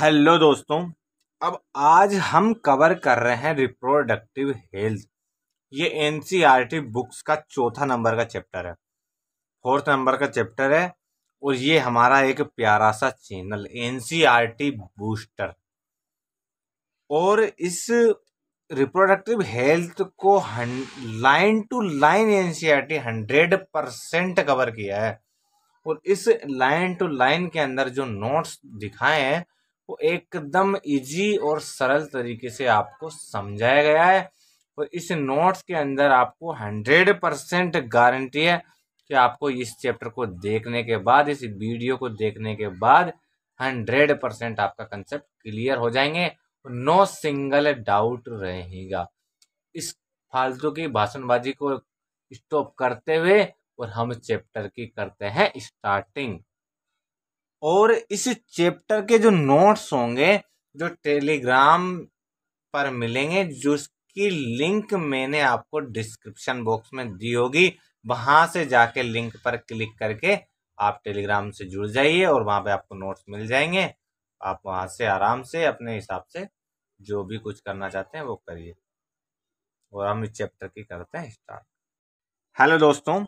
hello दोस्तों अब आज हम कवर कर रहे हैं रिप्रोडक्टिव हेल्थ ये एनसीईआरटी बुक्स e का चौथा नंबर का चैप्टर है फोर्थ नंबर का चैप्टर है और ये हमारा एक प्यारा सा चैनल एनसीईआरटी बूस्टर और इस रिप्रोडक्टिव हेल्थ को line to line NCERT hundred percent cover किया है और इस लाइन टू लाइन के अंदर जो नोट्स दिखाए हैं वो एकदम इजी और सरल तरीके से आपको समझाया गया है और तो इस नोट्स के अंदर आपको हंड्रेड परसेंट गारंटी है कि आपको इस चैप्टर को देखने के बाद इस वीडियो को देखने के बाद हंड्रेड परसेंट आपका कंसेप्ट क्लियर हो जाएंगे नो सिंगल डाउट रहेगा इस फालतू की भाषणबाजी को स्टॉप करते हुए और हम चैप्टर की करते हैं स्टार्टिंग और इस चैप्टर के जो नोट्स होंगे जो टेलीग्राम पर मिलेंगे जिसकी लिंक मैंने आपको डिस्क्रिप्शन बॉक्स में दी होगी वहाँ से जाके लिंक पर क्लिक करके आप टेलीग्राम से जुड़ जाइए और वहाँ पे आपको नोट्स मिल जाएंगे आप वहाँ से आराम से अपने हिसाब से जो भी कुछ करना चाहते हैं वो करिए और हम इस चैप्टर की करते हैं स्टार्ट हेलो दोस्तों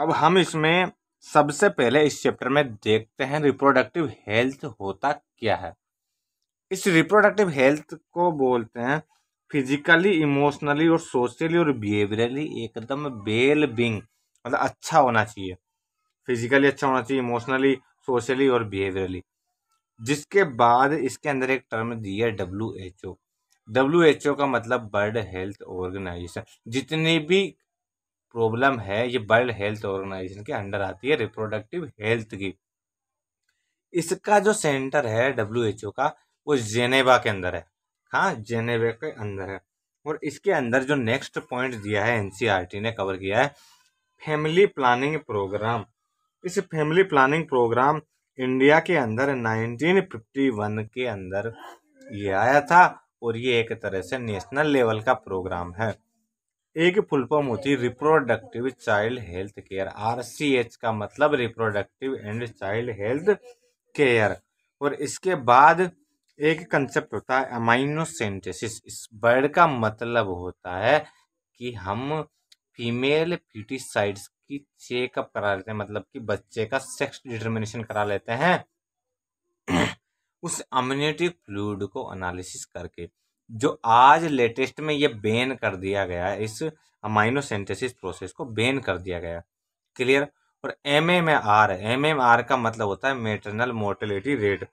अब हम इसमें सबसे पहले इस चैप्टर में देखते हैं रिप्रोडक्टिव हेल्थ होता क्या है इस रिप्रोडक्टिव हेल्थ को बोलते हैं फिजिकली इमोशनली और सोशली और बिहेवियरली एकदम बेल बिंग मतलब अच्छा होना चाहिए फिजिकली अच्छा होना चाहिए इमोशनली सोशली और बिहेवियरली जिसके बाद इसके अंदर एक टर्म दी है W H O W H O का मतलब वर्ल्ड हेल्थ ऑर्गेनाइजेशन जितनी भी प्रॉब्लम है ये वर्ल्ड हेल्थ ऑर्गेनाइजेशन के अंडर आती है रिप्रोडक्टिव हेल्थ की इसका जो सेंटर है डब्ल्यू एच ओ का वो जेनेवा के अंदर है हाँ जेनेवा के अंदर है और इसके अंदर जो नेक्स्ट पॉइंट दिया है एनसीईआरटी ने कवर किया है फैमिली प्लानिंग प्रोग्राम इस फैमिली प्लानिंग प्रोग्राम इंडिया के अंदर 1951 के अंदर ये आया था और ये एक तरह से नेशनल लेवल का प्रोग्राम है एक फुल फॉर्म होती है reproductive child health care H का मतलब reproductive and child health care और इसके बाद एक कंसेप्ट होता है अमाइनोसेंटेसिस इस वर्ड का मतलब होता है कि हम फीमेल फिटिसाइड्स की चेकअप करा लेते हैं मतलब कि बच्चे का सेक्स डिटर्मिनेशन करा लेते हैं उस अम्यूनिटी फ्लूड को एनालिसिस करके जो आज लेटेस्ट में ये बैन कर दिया गया है इस अमाइनोसेंटेसिस प्रोसेस को बैन कर दिया गया क्लियर और M M R M M R का मतलब होता है मेटरनल मोर्टिलिटी रेट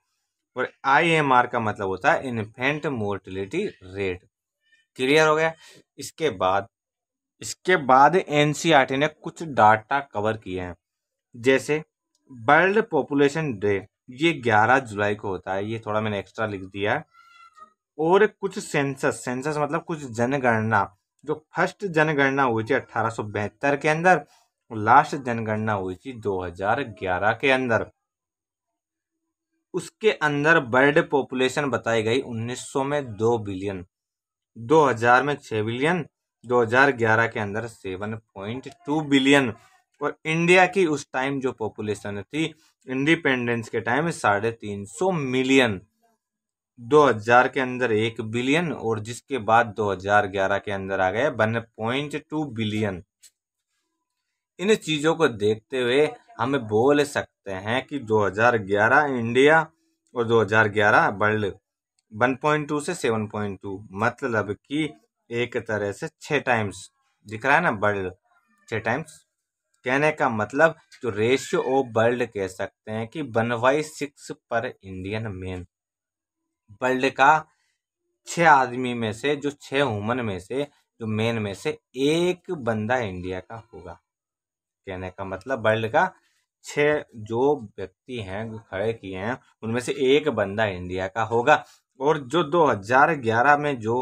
और आई एम आर का मतलब होता है इन्फेंट मोर्टिलिटी रेट क्लियर हो गया इसके बाद इसके बाद एन e ने कुछ डाटा कवर किए हैं जैसे वर्ल्ड पॉपुलेशन डे ये 11 जुलाई को होता है ये थोड़ा मैंने एक्स्ट्रा लिख दिया है और कुछ सेंसस सेंसस मतलब कुछ जनगणना जो फर्स्ट जनगणना हुई थी अठारह के अंदर लास्ट जनगणना हुई थी 2011 के अंदर उसके अंदर बर्ड पॉपुलेशन बताई गई 1900 में 2 बिलियन 2000 में 6 बिलियन 2011 के अंदर 7.2 बिलियन और इंडिया की उस टाइम जो पॉपुलेशन थी इंडिपेंडेंस के टाइम साढ़े तीन सौ मिलियन 2000 के अंदर एक बिलियन और जिसके बाद 2011 के अंदर आ गया वन पॉइंट टू बिलियन इन चीज़ों को देखते हुए हम बोल सकते हैं कि 2011 इंडिया और 2011 वर्ल्ड 1.2 से 7.2 मतलब कि एक तरह से छः टाइम्स दिख रहा है ना वर्ल्ड छः टाइम्स कहने का मतलब जो रेशियो ऑफ वर्ल्ड कह सकते हैं कि वन बाई सिक्स पर इंडियन मैन वर्ल्ड का छह आदमी में से जो छह वुमन में से जो मेन में से एक बंदा इंडिया का होगा कहने का मतलब वर्ल्ड का छह जो व्यक्ति हैं जो खड़े किए हैं उनमें से एक बंदा इंडिया का होगा और जो 2011 में जो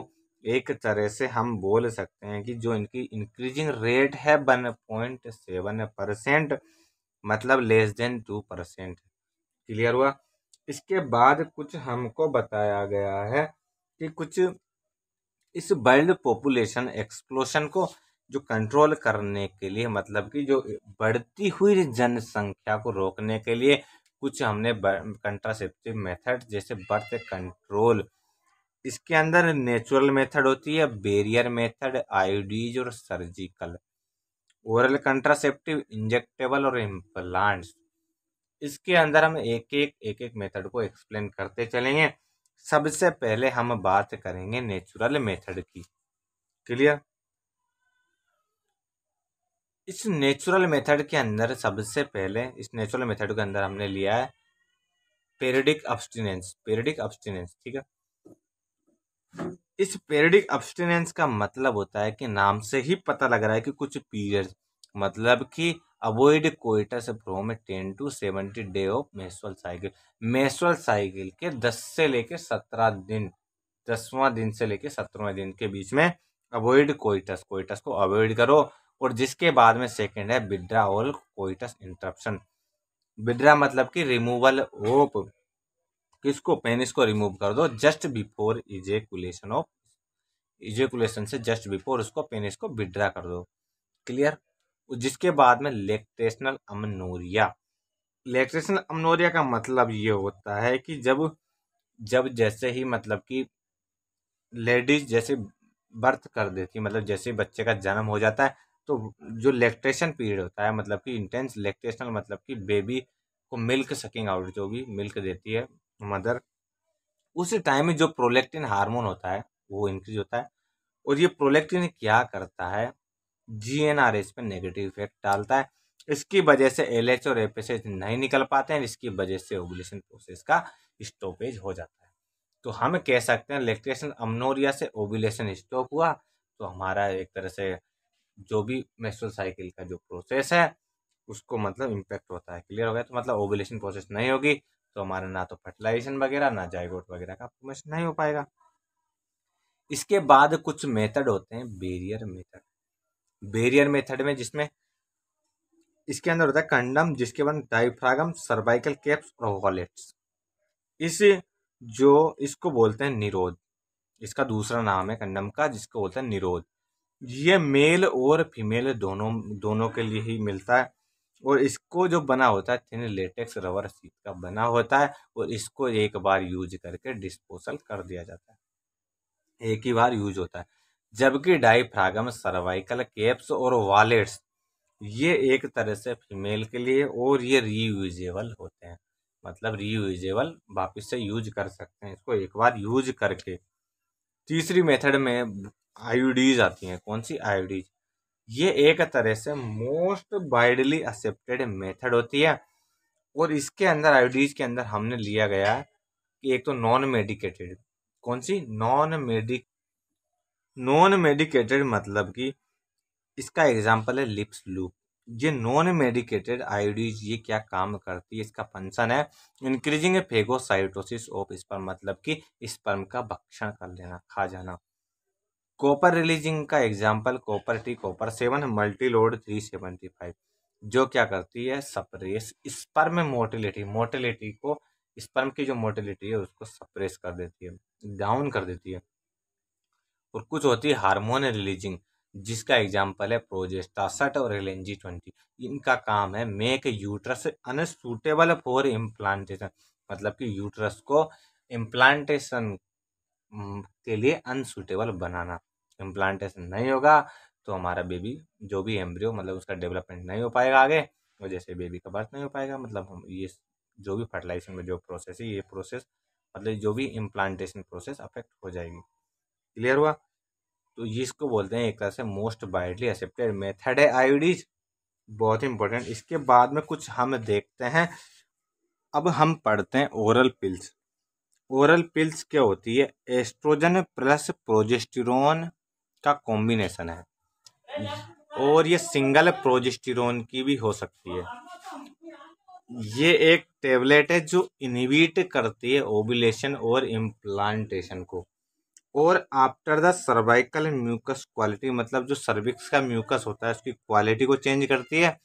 एक तरह से हम बोल सकते हैं कि जो इनकी इंक्रीजिंग रेट है वन पॉइंट सेवन परसेंट मतलब less than two percent clear हुआ इसके बाद कुछ हमको बताया गया है कि कुछ इस वर्ल्ड पॉपुलेशन एक्सप्लोशन को जो कंट्रोल करने के लिए मतलब कि जो बढ़ती हुई जनसंख्या को रोकने के लिए कुछ हमने कंट्रासेप्टिव मेथड जैसे बर्थ कंट्रोल इसके अंदर नेचुरल मेथड होती है बेरियर मेथड आईडीज और सर्जिकल ओरल कंट्रासेप्टिव इंजेक्टेबल और इम्प्लांट्स इसके अंदर हम एक एक एक एक मेथड को एक्सप्लेन करते चलेंगे सबसे पहले हम बात करेंगे नेचुरल मेथड की क्लियर इस नेचुरल मेथड के अंदर सबसे पहले इस नेचुरल मेथड के अंदर हमने लिया है पेरिडिक अब्सटिनेंस पेरिडिक अब्सटिनेंस ठीक है इस पेरिडिक अब्सटिनेंस का मतलब होता है कि नाम से ही पता लग रहा है कि कुछ पीरियड्स मतलब कि avoid coitus from ten to seventy day of menstrual cycle menstrual cycle के दस से लेकर सत्रह दिन दसवां दिन से लेकर सत्रहवें दिन के बीच में अवॉइड कोइटस कोइटस को अवॉइड करो और जिसके बाद में सेकंड है withdrawal coitus interruption withdraw मतलब कि रिमूवल ऑफ किसको पेनिस को रिमूव कर दो just before ejaculation of ejaculation से जस्ट बिफोर उसको पेनिस को विड्रा कर दो क्लियर जिसके बाद में लेक्ट्रेशनल अमनोरिया लेक्ट्रेशनल अमनोरिया का मतलब ये होता है कि जब जब जैसे ही मतलब कि लेडीज जैसे बर्थ कर देती मतलब जैसे बच्चे का जन्म हो जाता है तो जो लैक्टेशन पीरियड होता है मतलब कि इंटेंस लेक्टेशनल मतलब कि बेबी को मिल्क सकिंग आउट जो भी मिल्क देती है मदर उस टाइम में जो प्रोलेक्टिन हार्मोन होता है वो इंक्रीज होता है और ये प्रोलेक्टिन क्या करता है जी एन आर एच पर नेगेटिव इफेक्ट डालता है इसकी वजह से एल एच और एप एस एच नहीं निकल पाते हैं इसकी वजह से ओबुलेशन प्रोसेस का स्टॉपेज हो जाता है तो हम कह सकते हैं इलेक्ट्रेशन अमनोरिया से ओबुलेशन स्टॉप हुआ तो हमारा एक तरह से जो भी मेस्ट्रल साइकिल का जो प्रोसेस है उसको मतलब इम्पेक्ट होता है क्लियर हो गया तो मतलब ओबुलेशन प्रोसेस नहीं होगी तो हमारा ना तो फर्टिलाइजेशन वगैरह ना जायोट वगैरह का फॉर्मेशन नहीं हो पाएगा इसके बाद कुछ मेथड होते हैं बेरियर मेथड बेरियर मेथड में जिसमें इसके अंदर होता है कंडम जिसके बाद डाइफ्रागम सर्वाइकल कैप्स और वॉलेट्स इस जो इसको बोलते हैं निरोध इसका दूसरा नाम है कंडम का जिसको बोलते हैं निरोध ये मेल और फीमेल दोनों दोनों के लिए ही मिलता है और इसको जो बना होता है थिन लेटेक्स रबर सीट का बना होता है और इसको एक बार यूज करके डिस्पोजल कर दिया जाता है एक ही बार यूज होता है जबकि डाईफ्रागम सर्वाइकल कैप्स और वॉलेट्स ये एक तरह से फीमेल के लिए और ये रीयूजेबल होते हैं मतलब रीयूजेबल वापस से यूज कर सकते हैं इसको एक बार यूज करके तीसरी मेथड में आयोडीज आती हैं कौन सी आईयूडीज ये एक तरह से मोस्ट वाइडली एक्सेप्टेड मेथड होती है और इसके अंदर आयोडीज के अंदर हमने लिया गया कि एक तो नॉन मेडिकेटेड कौन सी नॉन मेडिक नॉन मेडिकेटेड मतलब कि इसका एग्जाम्पल है लिप्स लूप ये नॉन मेडिकेटेड आईडीज ये क्या काम करती है इसका फंक्शन है इंक्रीजिंग फेगोसाइटोसिस ऑफ स्पर्म मतलब कि स्पर्म का भक्षण कर लेना खा जाना कॉपर रिलीजिंग का example copper T copper seven multiload three seventy five जो क्या करती है सप्रेस स्पर्म मोटिलिटी मोटिलिटी को स्पर्म की जो मोटिलिटी है उसको सप्रेस कर देती है डाउन कर देती है और कुछ होती है हार्मोन रिलीजिंग जिसका एग्जाम्पल है प्रोजेस्टासट और एल एन जी ट्वेंटी इनका काम है make uterus unsuitable for implantation मतलब कि यूट्रस को इम्प्लांटेशन के लिए अनसूटेबल बनाना इम्प्लांटेशन नहीं होगा तो हमारा बेबी जो भी एम्ब्रियो मतलब उसका डेवलपमेंट नहीं हो पाएगा आगे और जैसे बेबी का बर्थ नहीं हो पाएगा मतलब हम ये जो भी फर्टिलाइजेशन में जो प्रोसेस है ये प्रोसेस मतलब जो भी इम्प्लांटेशन प्रोसेस अफेक्ट हो जाएगी क्लियर हुआ तो इसको बोलते हैं एक तरह से मोस्ट वाइडली एक्सेप्टेड मेथड है आईडीज बहुत इंपॉर्टेंट इसके बाद में कुछ हम देखते हैं अब हम पढ़ते हैं ओरल पिल्स ओरल पिल्स क्या होती है एस्ट्रोजन प्लस प्रोजेस्टिरोन का कॉम्बिनेशन है और ये सिंगल प्रोजेस्टिरोन की भी हो सकती है ये एक टेबलेट है जो इनहिबिट करती है ओबुलेशन और इम्प्लांटेशन को और after the cervical and mucus quality मतलब जो सर्विक्स का म्यूकस होता है उसकी क्वालिटी को चेंज करती है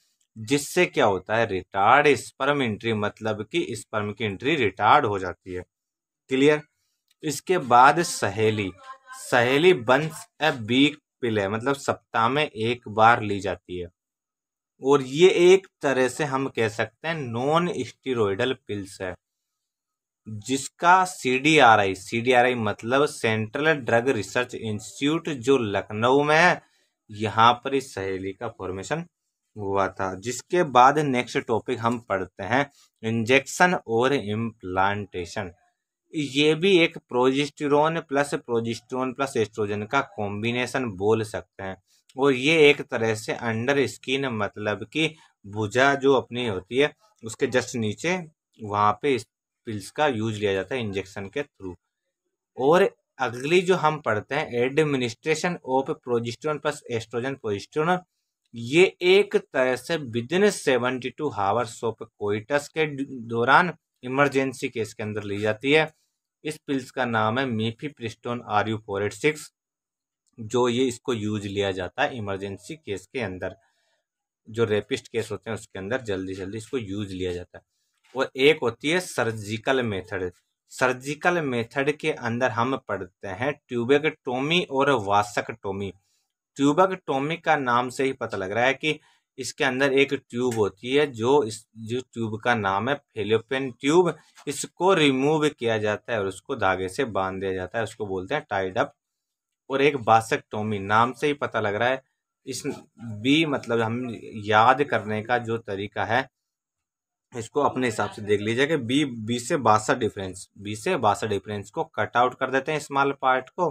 जिससे क्या होता है रिटार्ड स्पर्म एंट्री मतलब कि स्पर्म की एंट्री रिटार्ड हो जाती है क्लियर इसके बाद सहेली सहेली बंस ए बीक पिल है मतलब सप्ताह में एक बार ली जाती है और ये एक तरह से हम कह सकते हैं नॉन स्टीरोडल पिल्स है जिसका C D R I C D R I मतलब सेंट्रल ड्रग रिसर्च इंस्टीट्यूट जो लखनऊ में है यहाँ पर इस सहेली का फॉर्मेशन हुआ था जिसके बाद नेक्स्ट टॉपिक हम पढ़ते हैं इंजेक्शन और इम्प्लांटेशन ये भी एक progesterone plus progesterone plus oestrogen का कॉम्बिनेशन बोल सकते हैं और ये एक तरह से अंडर स्किन मतलब कि भुजा जो अपनी होती है उसके जस्ट नीचे वहाँ पे इस पिल्स का यूज लिया जाता है इंजेक्शन के थ्रू और अगली जो हम पढ़ते हैं administration of progesterone plus oestrogen progesterone ये एक तरह से within seventy two hours of coitus के दौरान इमरजेंसी केस के अंदर ली जाती है इस पिल्स का नाम है mifepristone R U four eight six जो ये इसको यूज लिया जाता है इमरजेंसी केस के अंदर जो रेपिस्ट केस होते हैं उसके अंदर जल्दी जल्दी इसको यूज लिया जाता है और एक होती है सर्जिकल मेथड सर्जिकल मेथड के अंदर हम पढ़ते हैं ट्यूबक टोमी और वासक टोमी ट्यूबक टोमी का नाम से ही पता लग रहा है कि इसके अंदर एक ट्यूब होती है जो इस जो ट्यूब का नाम है फेलोपेन ट्यूब इसको रिमूव किया जाता है और उसको धागे से बांध दिया जाता है उसको बोलते हैं टाइड अप और एक बासक टोमी नाम से ही पता लग रहा है इस बी मतलब हम याद करने का जो तरीका है इसको अपने हिसाब से देख लीजिए कि बी बीस से बासठ डिफरेंस बीस से बासठ डिफरेंस को कट आउट कर देते हैं स्मॉल पार्ट को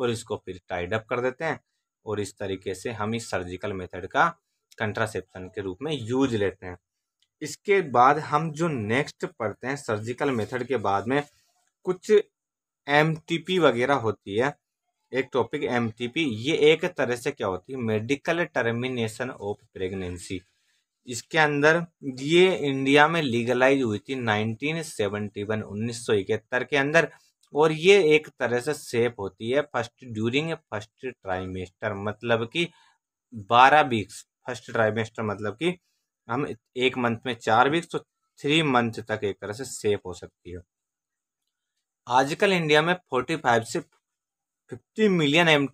और इसको फिर टाइड अप कर देते हैं और इस तरीके से हम इस सर्जिकल मेथड का कंट्रासेप्शन के रूप में यूज लेते हैं इसके बाद हम जो नेक्स्ट पढ़ते हैं सर्जिकल मेथड के बाद में कुछ एम वगैरह होती है एक टॉपिक एम ये एक तरह से क्या होती है मेडिकल टर्मिनेशन ऑफ प्रेगनेंसी इसके अंदर ये इंडिया में लीगलाइज हुई थी 1971 1971 के अंदर और ये एक तरह से सेफ होती है फर्स्ट ड्यूरिंग फर्स्ट ट्राइमेस्टर मतलब कि 12 वीक्स फर्स्ट ट्राइमेस्टर मतलब कि हम एक मंथ में चार वीक्स तो थ्री मंथ तक एक तरह से सेफ हो सकती है आजकल इंडिया में 45 से 50 मिलियन एम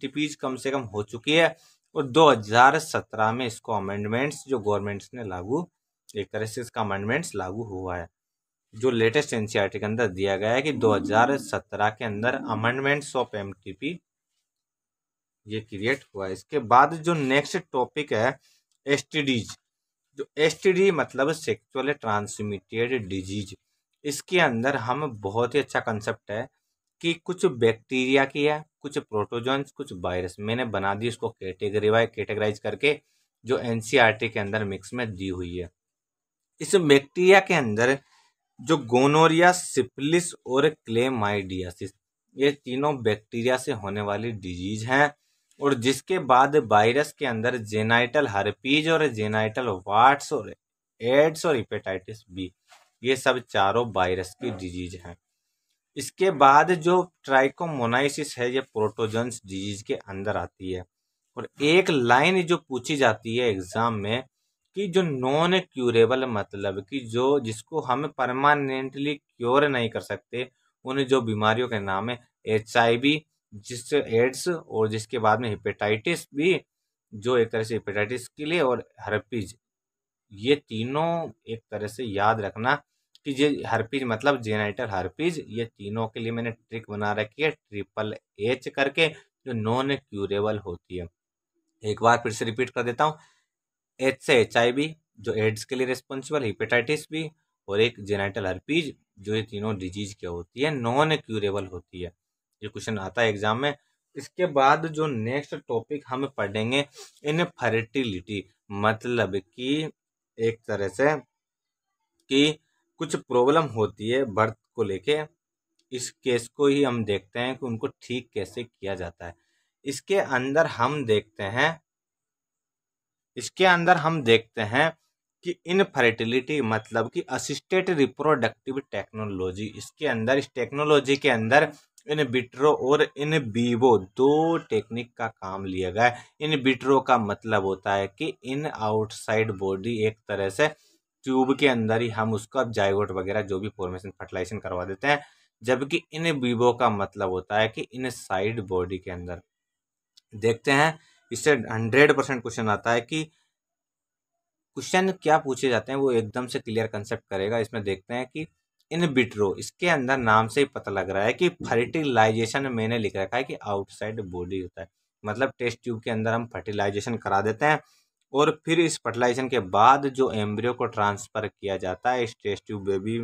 कम से कम हो चुकी है और 2017 में इसको अमेंडमेंट्स जो गवर्नमेंट्स ने लागू एक तरह से इसका अमेंडमेंट्स लागू हुआ है जो लेटेस्ट एन e के अंदर दिया गया है कि 2017 के अंदर अमेंडमेंट्स ऑफ एम ये क्रिएट हुआ है इसके बाद जो नेक्स्ट टॉपिक है एस जो एस मतलब सेक्चुअल ट्रांसमिटेड डिजीज इसके अंदर हम बहुत ही अच्छा कंसेप्ट है कि कुछ बैक्टीरिया की है कुछ प्रोटोजॉन्स कुछ वायरस मैंने बना दी उसको कैटेगरी वाइज कैटेगराइज करके जो एन e के अंदर मिक्स में दी हुई है इस बैक्टीरिया के अंदर जो गोनोरिया सिफिलिस और क्लेमाइडियासिस ये तीनों बैक्टीरिया से होने वाली डिजीज हैं और जिसके बाद वायरस के अंदर जेनाइटल हरपीज और जेनाइटल वाट्स और एड्स और हिपेटाइटिस बी ये सब चारों वायरस की डिजीज हैं इसके बाद जो ट्राइकोमोनाइसिस है ये प्रोटोजन्स डिजीज के अंदर आती है और एक लाइन जो पूछी जाती है एग्ज़ाम में कि जो नॉन क्यूरेबल मतलब कि जो जिसको हम परमानेंटली क्योर नहीं कर सकते उन जो बीमारियों के नाम है एच आई जिस एड्स और जिसके बाद में हिपेटाइटिस भी जो एक तरह से हिपेटाइटिस के लिए और हरपीज ये तीनों एक तरह से याद रखना कि ये हरपीज मतलब जेनाइटल हरपीज ये तीनों के लिए मैंने ट्रिक बना रखी है ट्रिपल एच करके जो नॉन क्यूरेबल होती है एक बार फिर से रिपीट कर देता हूँ एच से एच आई बी जो एड्स के लिए रिस्पॉन्सिबल हिपेटाइटिस भी और एक जेनाइटल हरपीज जो ये तीनों डिजीज क्या होती है नॉन क्यूरेबल होती है ये क्वेश्चन आता है एग्जाम में इसके बाद जो नेक्स्ट टॉपिक हम पढ़ेंगे इन फर्टिलिटी मतलब कि एक तरह से कि कुछ प्रॉब्लम होती है बर्थ को लेके इस केस को ही हम देखते हैं कि उनको ठीक कैसे किया जाता है इसके अंदर हम देखते हैं इसके अंदर हम देखते हैं कि इनफर्टिलिटी मतलब कि असिस्टेड रिप्रोडक्टिव टेक्नोलॉजी इसके अंदर इस टेक्नोलॉजी के अंदर इन बिट्रो और इन बीवो दो टेक्निक का काम लिया गया है इन बिट्रो का मतलब होता है कि इन आउटसाइड बॉडी एक तरह से ट्यूब के अंदर ही हम उसको अब वगैरह जो भी फॉर्मेशन फर्टिलाइजेशन करवा देते हैं जबकि इन बीबो का मतलब होता है कि इन साइड बॉडी के अंदर देखते हैं इससे हंड्रेड परसेंट क्वेश्चन आता है कि क्वेश्चन क्या पूछे जाते हैं वो एकदम से क्लियर कंसेप्ट करेगा इसमें देखते हैं कि इन बिट्रो इसके अंदर नाम से ही पता लग रहा है कि फर्टिलाइजेशन मैंने लिख रखा है कि आउटसाइड बॉडी होता है मतलब टेस्ट ट्यूब के अंदर हम फर्टिलाइजेशन करा देते हैं और फिर इस फर्टिलाइजेशन के बाद जो एम्ब्रियो को ट्रांसफ़र किया जाता है इस टेस्ट ट्यूब बेबी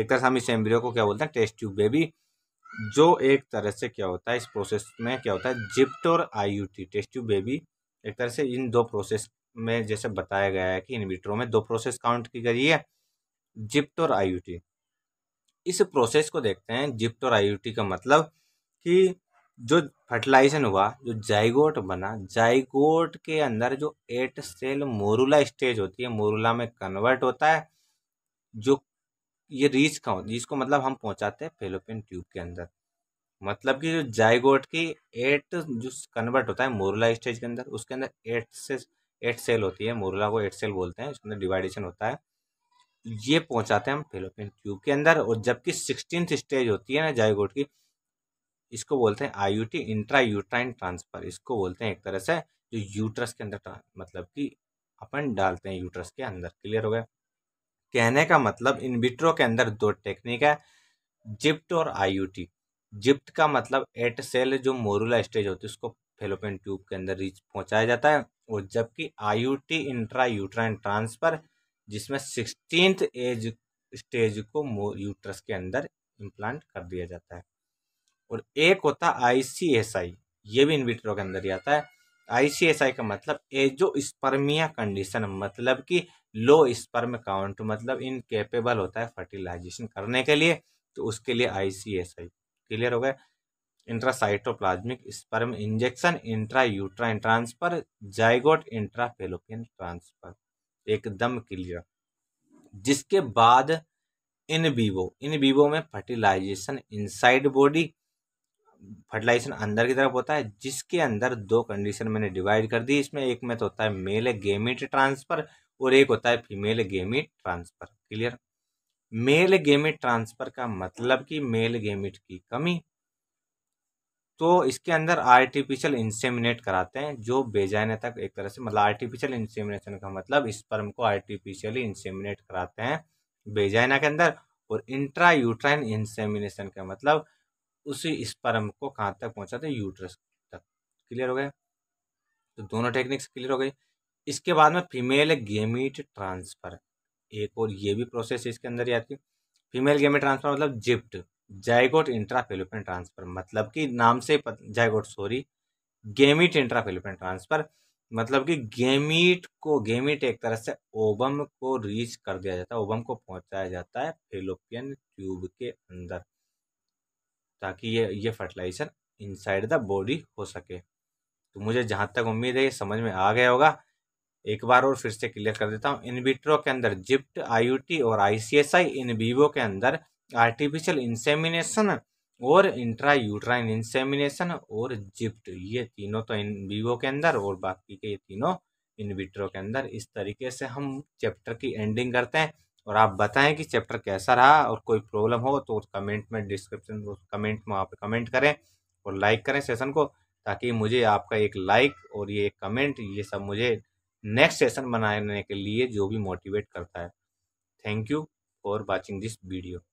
एक तरह से हम इस एम्ब्रियो को क्या बोलते हैं टेस्ट ट्यूब बेबी जो एक तरह से क्या होता है इस प्रोसेस में क्या होता है जिप्ट और आई टेस्ट ट्यूब बेबी एक तरह से इन दो प्रोसेस में जैसे बताया गया है कि इनविट्रो में दो प्रोसेस काउंट की गई है जिप्ट और आई इस प्रोसेस को देखते हैं जिप्ट और आई का मतलब कि जो फर्टिलाइजेशन हुआ जो जाइगोट बना जाइगोट के अंदर जो एट सेल मोरूला स्टेज होती है मोरूला में कन्वर्ट होता है जो ये रीच का होती है इसको मतलब हम पहुंचाते हैं फेलोपियन ट्यूब के अंदर मतलब कि जो जाइगोट की एट जो कन्वर्ट होता है मोरूला स्टेज के अंदर उसके अंदर एट से एट सेल होती है मोरूला को एट सेल बोलते हैं उसके अंदर डिवाइडेशन होता है ये पहुंचाते हैं हम फेलोपियन ट्यूब के अंदर और जबकि सिक्सटीन स्टेज होती है ना जाइगोट की इसको बोलते हैं I U T intra uterine transfer इसको बोलते हैं एक तरह से जो यूट्रस के अंदर मतलब कि अपन डालते हैं यूट्रस के अंदर क्लियर हो गया कहने का मतलब इन विट्रो के अंदर दो टेक्निक है जिप्ट और टी जिप्ट का मतलब एट सेल जो मोरूला स्टेज होती है उसको फेलोपियन ट्यूब के अंदर रीच पहुंचाया जाता है और जबकि I U T intra uterine transfer जिसमें सिक्सटीन एज स्टेज को यूट्रस के अंदर इम्प्लांट कर दिया जाता है और एक होता है आई ये भी इनविट्रो के अंदर ही आता है आई का मतलब एजो स्पर्मिया कंडीशन मतलब कि लो स्पर्म काउंट मतलब इनकेपेबल होता है फर्टिलाइजेशन करने के लिए तो उसके लिए आई क्लियर हो गया intracytoplasmic sperm injection intra uterine transfer zygote intra fallopian transfer एकदम क्लियर जिसके बाद इन बीवो इन बीवो में फर्टिलाइजेशन इनसाइड बॉडी फर्टिलाइजेशन अंदर की तरफ होता है जिसके अंदर दो कंडीशन मैंने डिवाइड कर दी इसमें एक में तो होता है मेल गेमिट ट्रांसफ़र और एक होता है female gamete transfer clear male gamete transfer का मतलब कि मेल गेमिट की कमी तो इसके अंदर आर्टिफिशियल इंसेमिनेट कराते हैं जो बेजाने तक एक तरह से मतलब आर्टिफिशियल इंसेमिनेशन का मतलब इस पर को आर्टिफिशियली इंसेमिनेट कराते हैं बेजाइना के अंदर और इंट्रा यूट्राइन इंसेमिनेशन का मतलब उसी स्पर्म को कहाँ तक पहुँचाते हैं यूट्रस तक क्लियर हो गया तो दोनों टेक्निक्स क्लियर हो गई इसके बाद में फीमेल गेमिट ट्रांसफ़र एक और ये भी प्रोसेस इसके अंदर ही आती है फीमेल गेमिट ट्रांसफ़र मतलब जिप्ट जाइगोट इंट्राफेलोपियन ट्रांसफ़र मतलब कि नाम से zygote sorry gamete intrafallopian transfer मतलब कि गेमिट को गेमिट एक तरह से ओबम को रीच कर दिया जाता है ओबम को पहुंचाया जाता है फेलोपियन ट्यूब के अंदर ताकि ये ये फर्टिलाइजेशन इनसाइड द बॉडी हो सके तो मुझे जहाँ तक उम्मीद है ये समझ में आ गया होगा एक बार और फिर से क्लियर कर देता हूँ इनविट्रो के अंदर जिप्ट आईयूटी और आईसीएसआई इन वीवो के अंदर आर्टिफिशियल इंसेमिनेशन और इंट्रा यूट्राइन इंसेमिनेशन और जिप्ट ये तीनों तो इन वीवो के अंदर और बाकी के ये तीनों इनविट्रो के अंदर इस तरीके से हम चैप्टर की एंडिंग करते हैं और आप बताएं कि चैप्टर कैसा रहा और कोई प्रॉब्लम हो तो कमेंट में डिस्क्रिप्शन कमेंट में वहाँ पर कमेंट करें और लाइक करें सेशन को ताकि मुझे आपका एक लाइक और ये एक कमेंट ये सब मुझे नेक्स्ट सेशन बनाने के लिए जो भी मोटिवेट करता है thank you for watching this video